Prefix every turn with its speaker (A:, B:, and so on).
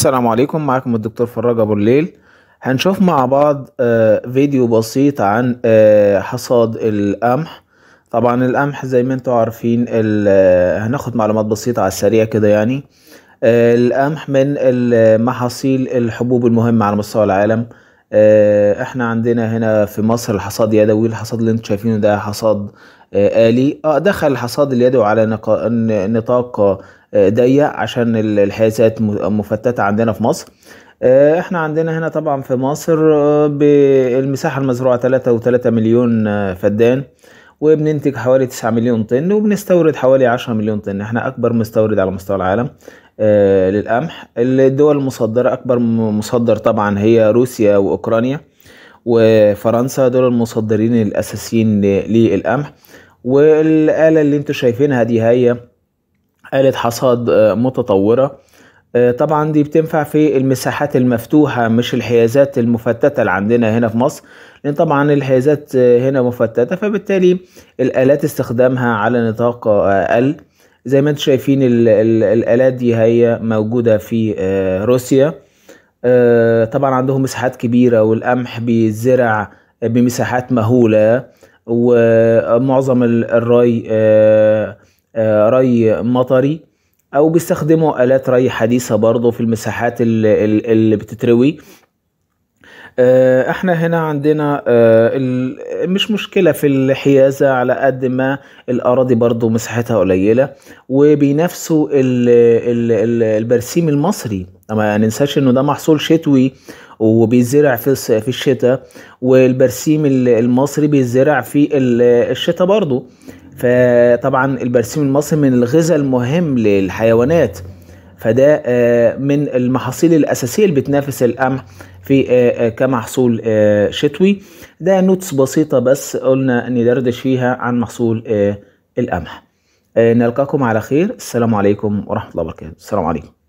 A: السلام عليكم معكم الدكتور فراج ابو الليل هنشوف مع بعض آه، فيديو بسيط عن آه، حصاد القمح طبعا القمح زي ما انتم عارفين آه، هناخد معلومات بسيطه على السريع كده يعني القمح من محاصيل الحبوب المهمه على مستوى العالم احنا عندنا هنا في مصر الحصاد يدوي الحصاد اللي انتم شايفينه ده حصاد آه، آلي اه دخل الحصاد اليدوي على نطاق آه، ضيق عشان الحيازات مفتتة عندنا في مصر آه، احنا عندنا هنا طبعا في مصر بالمساحة المزروعة 3.3 مليون فدان وبننتج حوالي 9 مليون طن وبنستورد حوالي 10 مليون طن احنا اكبر مستورد على مستوى العالم للقمح الدول المصدرة اكبر مصدر طبعا هي روسيا واوكرانيا وفرنسا دول المصدرين الأساسيين للقمح والآلة اللي انتوا شايفينها دي هي آلة حصاد آه، متطورة آه، طبعا دي بتنفع في المساحات المفتوحة مش الحيازات المفتتة اللي عندنا هنا في مصر لأن طبعا الحيازات آه، هنا مفتتة فبالتالي الآلات استخدامها على نطاق أقل زي ما انتم شايفين الآلات دي هي موجودة في روسيا آه، طبعا عندهم مساحات كبيرة والقمح بيتزرع بمساحات مهولة ومعظم الري آه، آه، ري مطري او بيستخدموا الات ري حديثه برضه في المساحات اللي بتتروي احنا هنا عندنا مش مشكلة في الحيازة على قد ما الأراضي برضو مساحتها قليلة وبينافسوا البرسيم المصري ما ننساش انه ده محصول شتوي وبيتزرع في في الشتاء والبرسيم المصري بيتزرع في الشتاء برضه فطبعا البرسيم المصري من الغذاء المهم للحيوانات فده آه، من المحاصيل الأساسية اللي بتنافس القمح في آه، آه، كمحصول شتوي ده نوتس بسيطة بس قلنا ندردش فيها عن محصول القمح نلقاكم على خير السلام عليكم ورحمة الله وبركاته السلام عليكم